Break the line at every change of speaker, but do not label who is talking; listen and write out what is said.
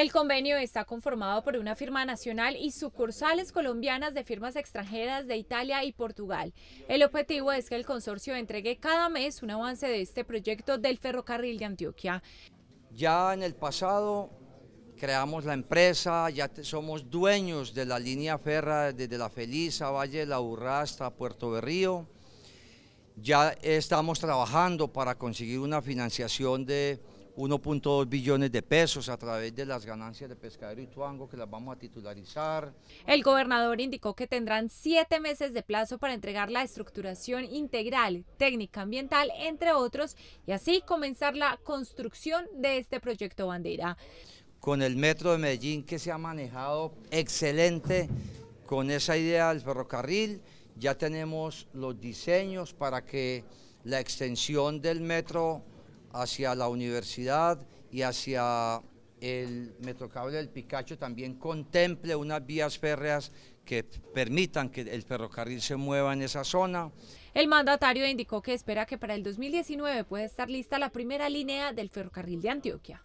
El convenio está conformado por una firma nacional y sucursales colombianas de firmas extranjeras de Italia y Portugal. El objetivo es que el consorcio entregue cada mes un avance de este proyecto
del ferrocarril de Antioquia. Ya en el pasado creamos la empresa, ya somos dueños de la línea ferra desde La Feliz a Valle de la Urra hasta Puerto Berrío. Ya estamos trabajando para conseguir una financiación de 1.2 billones de pesos a través de las ganancias de Pescadero y Tuango que las vamos a titularizar.
El gobernador indicó que tendrán siete meses de plazo para entregar la estructuración integral, técnica ambiental, entre otros, y así comenzar la construcción de este proyecto bandera.
Con el metro de Medellín que se ha manejado excelente con esa idea del ferrocarril, ya tenemos los diseños para que la extensión del metro hacia la universidad y hacia el metrocable del Picacho también contemple unas vías férreas que permitan que el ferrocarril se mueva en esa zona.
El mandatario indicó que espera que para el 2019 pueda estar lista la primera línea del ferrocarril de Antioquia.